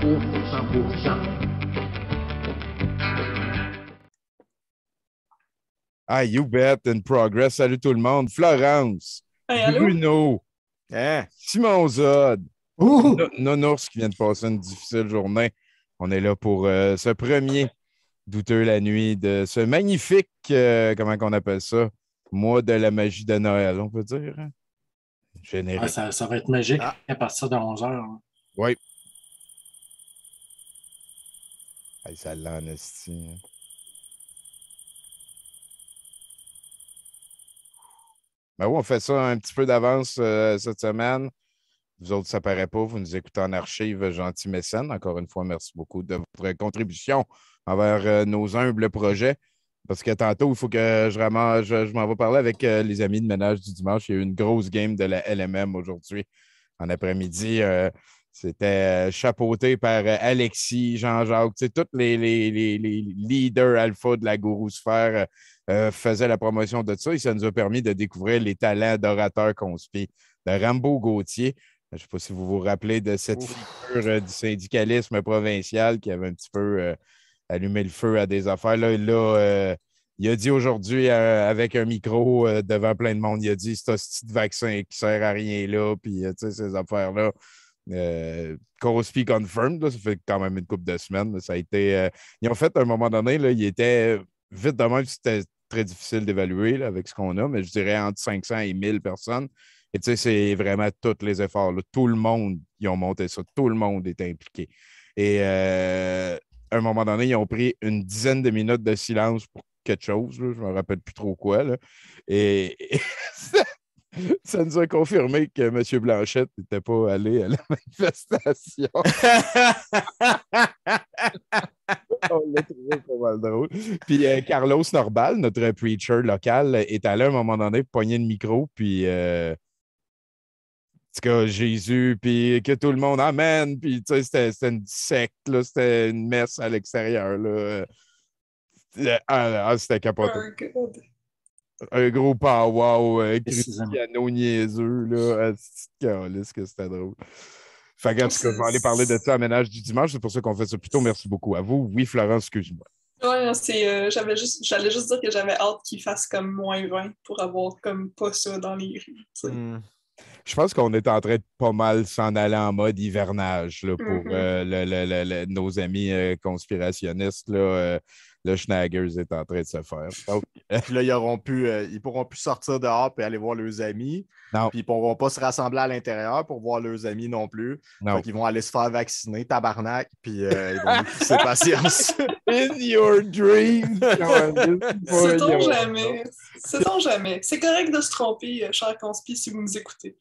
pour, Ah, you bet in progress. Salut tout le monde. Florence, Bruno, hein? Simon Zod, Nonours qui vient de passer une difficile journée. On est là pour euh, ce premier douteux la nuit de ce magnifique, euh, comment on appelle ça, mois de la magie de Noël, on peut dire. Hein? Ah, ça, va être magique ah. à partir de 11 heures. Hein. Oui. ça l'a hein. ben on fait ça un petit peu d'avance euh, cette semaine. Vous autres, ça paraît pas. Vous nous écoutez en archive, euh, gentil mécène. Encore une fois, merci beaucoup de votre contribution envers euh, nos humbles projets. Parce que tantôt, il faut que je je, m'en vais parler avec les amis de ménage du dimanche. Il y a eu une grosse game de la LMM aujourd'hui en après-midi. Euh, c'était euh, chapeauté par euh, Alexis, Jean-Jacques, tous les, leaders alpha de la gourou-sphère faisaient la promotion de ça et ça nous a permis de découvrir les talents d'orateurs conspire de Rambo Gauthier. Je ne sais pas si vous vous rappelez de cette figure du syndicalisme provincial qui avait un petit peu allumé le feu à des affaires. Là, là il a dit aujourd'hui, euh, avec un micro euh, devant plein de monde, il a dit c'est un petit vaccin qui sert à rien là, puis euh, tu sais, ces affaires-là. Crosby confirmed, ça fait quand même une couple de semaines. ça a été. ils ont fait à un moment donné, là, il était vite de même, c'était très difficile d'évaluer avec ce qu'on a, mais je dirais entre 500 et 1000 personnes. Et tu sais, c'est vraiment tous les efforts. Tout le monde, ils ont monté ça. Tout le monde est impliqué. Et à un moment donné, ils ont pris une dizaine de minutes de silence pour quelque chose, je ne me rappelle plus trop quoi. Et, ça, nous a confirmé que M. Blanchette n'était pas allé à la manifestation. On l'a trouvé pas mal drôle. Puis euh, Carlos Norbal, notre preacher local, est allé à un moment donné pour pogner le micro, puis. Euh, en Jésus, puis que tout le monde amène, puis tu sais, c'était une secte, c'était une messe à l'extérieur, là. Euh, ah, ah, c'était capoté. Oh, un gros powwow, piano euh, piano niaiseux, là. niaiseux. Ah, que c'était drôle. Fait que, je vais aller parler de ça à ménage du dimanche. C'est pour ça qu'on fait ça plus tôt. Merci beaucoup à vous. Oui, Florence, excuse-moi. Ouais, c'est, euh, j'avais juste, j'allais juste dire que j'avais hâte qu'il fasse comme moins 20 pour avoir comme pas ça dans les rues. Hmm. Je pense qu'on est en train de pas mal s'en aller en mode hivernage là, pour mm-hmm. le, nos amis conspirationnistes. Là, le Schnaggers est en train de se faire. puis là, ils auront pu, euh, ils pourront plus sortir dehors et aller voir leurs amis. Non. Puis ils pourront pas se rassembler à l'intérieur pour voir leurs amis non plus. Donc, ils vont aller se faire vacciner, tabarnak, puis euh, ils vont pousser patience. In your dream! C'est ton jamais. C'est ton jamais. C'est correct de se tromper, euh, cher conspi, si vous nous écoutez.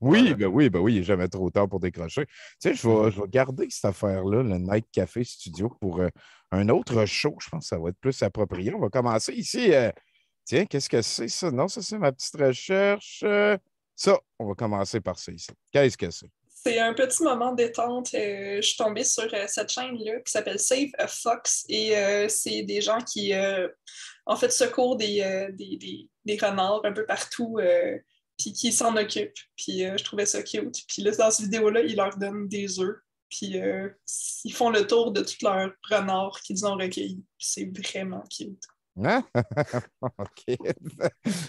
Oui, ben oui, ben oui, il n'est jamais trop tard pour décrocher. Tu mm. je vais, garder cette affaire-là, le Night Café Studio, pour euh, un autre show. Je pense que ça va être plus approprié. On va commencer ici. Euh, tiens, qu'est-ce que c'est ça? Non, ça, c'est ma petite recherche. Euh, ça, on va commencer par ça ici. Qu'est-ce que c'est? C'est un petit moment détente. je suis tombée sur cette chaîne-là qui s'appelle Save a Fox et c'est des gens qui, en fait, secours des, des, des, des, un peu partout puis qui s'en occupent, Puis euh, je trouvais ça cute. Puis là, dans cette vidéo-là, ils leur donnent des œufs. Puis euh, ils font le tour de tous leurs renards qu'ils ont recueilli. C'est vraiment cute. Hein OK.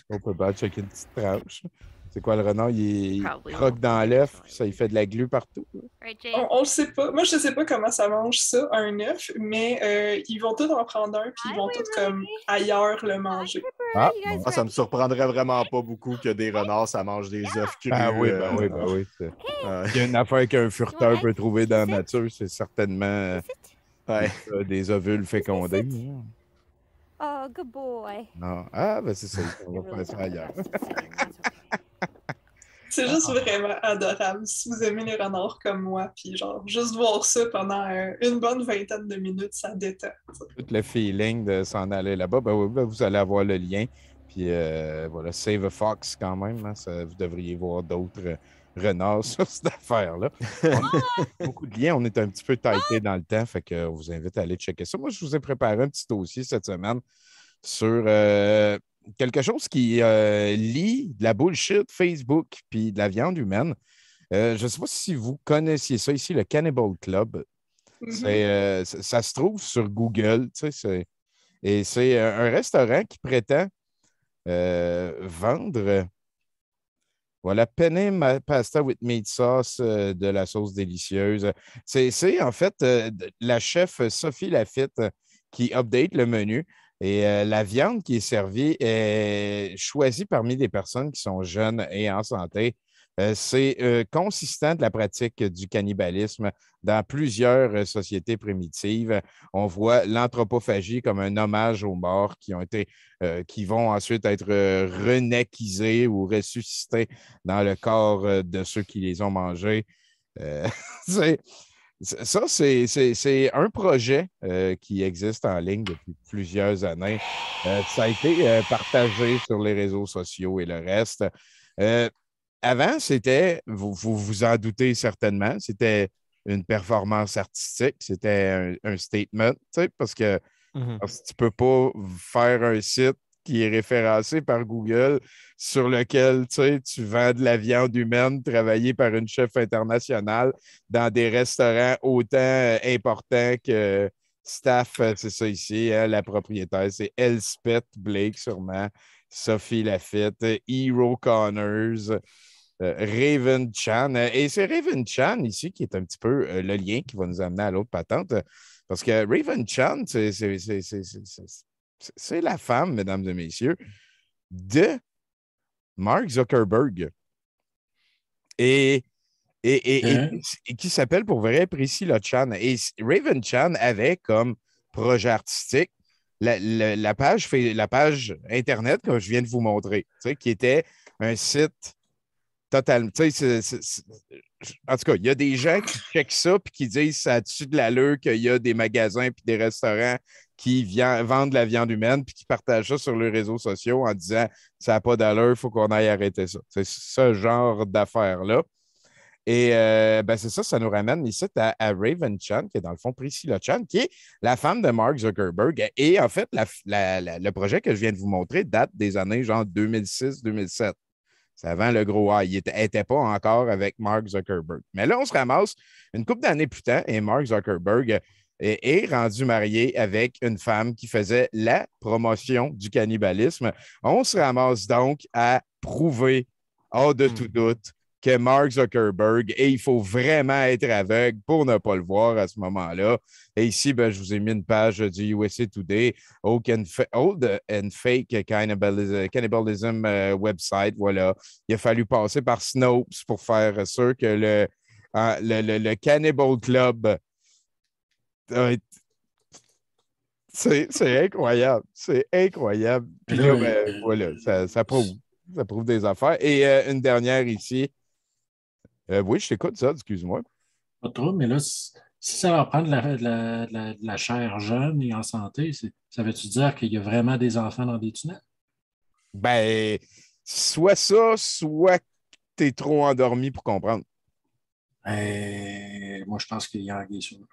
On peut pas checker une petite tranche. C'est quoi le renard? Il, croque dans l'œuf, ça il fait de la glu partout. On, le sait pas. Moi, je sais pas comment ça mange ça, un œuf, mais euh, ils vont tous en prendre un, puis ils vont tous comme ailleurs le manger. Ah, ah, ça me surprendrait vraiment pas beaucoup que des renards, ça mange des œufs cuits. Ah oui, ben euh. oui, ben oui. Il y a une affaire qu'un furteur peut trouver dans la nature, c'est certainement euh, des ovules fécondés. Oh, good boy. Ah, ben c'est ça, on va faire ça ailleurs. C'est juste vraiment adorable. Si vous aimez les renards comme moi, puis genre, juste voir ça pendant une bonne vingtaine de minutes, ça détend. Tout le feeling de s'en aller là-bas, ben, ben vous allez avoir le lien. Puis euh, voilà, Save a Fox quand même. Hein, vous devriez voir d'autres renards sur cette affaire-là. beaucoup de liens. On est un petit peu taillé dans le temps, fait que on vous invite à aller checker ça. Moi, je vous ai préparé un petit dossier cette semaine sur. Euh, quelque chose qui lit euh, lie de la bullshit Facebook puis de la viande humaine. Euh, je ne sais pas si vous connaissiez ça ici, le Cannibal Club. Mm-hmm. Euh, ça, se trouve sur Google. Tu sais, et c'est un restaurant qui prétend vendre voilà, penne pasta with meat sauce, de la sauce délicieuse. C'est en fait la chef Sophie Lafitte qui update le menu. Et euh, la viande qui est servie est choisie parmi des personnes qui sont jeunes et en santé. Euh, c'est euh, consistant de la pratique du cannibalisme dans plusieurs sociétés primitives. On voit l'anthropophagie comme un hommage aux morts qui ont qui vont ensuite être renaquisés ou ressuscités dans le corps de ceux qui les ont mangés. c'est ça, c'est un projet euh, qui existe en ligne depuis plusieurs années. Euh, ça a été euh, partagé sur les réseaux sociaux et le reste. avant, c'était, vous, vous, en doutez certainement, c'était une performance artistique, c'était un, statement, mmh parce que tu ne peux pas faire un site qui est référencé par Google, sur lequel tu vends de la viande humaine travaillée par une chef internationale dans des restaurants autant euh, importants que staff, euh, c'est ça ici, hein, la propriétaire, c'est Elspeth Blake sûrement, Sophie Lafitte, Hero Connors. Euh, Raven Chan. Et c'est Raven Chan ici qui est un petit peu le lien qui va nous amener à l'autre patente. Parce que Raven Chan, c'est c'est la femme, mesdames et messieurs, de Mark Zuckerberg. Et, et, hein? qui s'appelle pour vrai Priscilla Chan. Et Raven Chan avait comme projet artistique la, la page Internet que je viens de vous montrer, qui était un site totalement en tout cas, il y a des gens qui checkent ça et qui disent ça a de l'allure qu'il y a des magasins et des restaurants qui vient, vendent de la viande humaine puis qui partagent ça sur les réseaux sociaux en disant ça n'a pas d'allure, il faut qu'on aille arrêter ça. C'est ce genre d'affaire là Et euh, ben c'est ça, ça nous ramène ici à, Raven Chan, qui est dans le fond Priscilla Chan, qui est la femme de Mark Zuckerberg. Et en fait, le projet que je viens de vous montrer date des années genre 2006-2007. C'est avant le gros A. Il n'était pas encore avec Mark Zuckerberg. Mais là, on se ramasse une couple d'années plus tard et Mark Zuckerberg euh, est, est, rendu marié avec une femme qui faisait la promotion du cannibalisme. On se ramasse donc à prouver, hors de tout hmm. doute, que Mark Zuckerberg et il faut vraiment être aveugle pour ne pas le voir à ce moment-là. Et ici, ben, je vous ai mis une page du USA Today, Old and Fake Cannibalism, euh, website. Voilà. Il a fallu passer par Snopes pour faire sûr que le, hein, le, le, Cannibal Club. Euh, c'est incroyable. C'est incroyable. Ben, voilà, ça, prouve, des affaires. Et euh, une dernière ici. Euh, oui, je t'écoute, ça, excuse-moi. Pas trop, mais là, si ça leur prend de la, chair jeune et en santé, ça veut-tu dire qu'il y a vraiment des enfants dans des tunnels? Ben, soit ça, soit tu es trop endormi pour comprendre. Ben, moi, je pense qu'il y a un gué sur le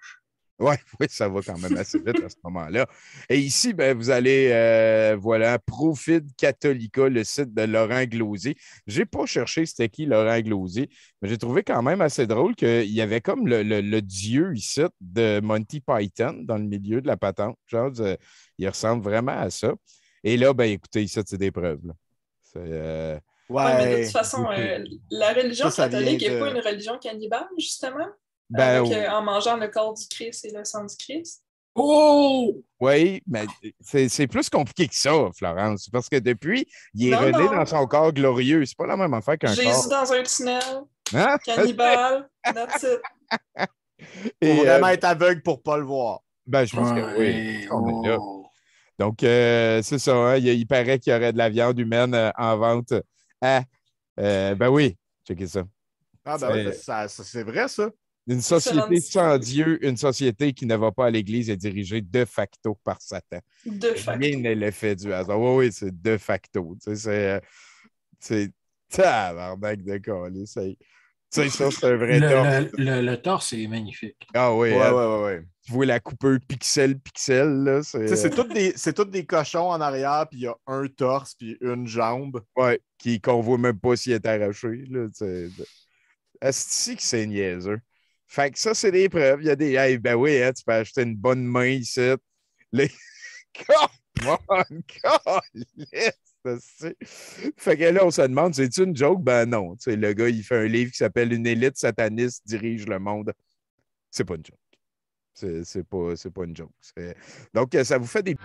Oui, ouais, ça va quand même assez vite à ce moment-là. Et ici, ben, vous allez, euh, voilà, Profit Catholica, le site de Laurent Glosier. Je n'ai pas cherché c'était qui Laurent Glosier, mais j'ai trouvé quand même assez drôle qu'il y avait comme le, dieu ici de Monty Python dans le milieu de la patente. Genre, euh, il ressemble vraiment à ça. Et là, ben, écoutez, ici, c'est des preuves. Euh, mais de toute façon, la religion catholique n'est pas une religion cannibale, justement. Ben euh, en mangeant le corps du Christ et le sang du Christ. Oh! Oui, mais ah! c'est plus compliqué que ça, Florence, parce que depuis, il est relé dans son corps glorieux. C'est pas la même affaire qu'un corps. Jésus dans un tunnel, hein? cannibale, that's it. Et, vraiment euh, être aveugle pour pas le voir. Ben, je pense que oui. Oh. Donc, euh, c'est ça. Hein. Il, paraît qu'il y aurait de la viande humaine en vente. Ah, ben oui, checkez ça. Ah, ben oui, c'est vrai, ça. Une société sans Dieu, une société qui ne va pas à l'Église est dirigée de facto par Satan. De facto. l'effet du hasard. Oui, oui, c'est de facto. Tu sais, c'est. Euh, tabarnak de colis. Tu sais, ça, c'est un vrai le, torse. Le, torse est magnifique. Ah oui, oui, oui. ouais, hein. Tu vois la coupeur pixel-pixel. C'est euh, tous des, des cochons en arrière, puis il y a un torse, puis une jambe. Ouais, qu'on ne voit même pas s'il est arraché. Là, Est-ce que c'est niaiseux? Fait que ça, c'est des preuves. Il y a des. Hey, ben oui, hein, tu peux acheter une bonne main ici. Les. ça c'est... Fait que là, on se demande, c'est-tu une joke? Ben non. sais le gars, il fait un livre qui s'appelle Une élite sataniste dirige le monde. C'est pas une joke. C'est pas, pas une joke. Donc, ça vous fait des.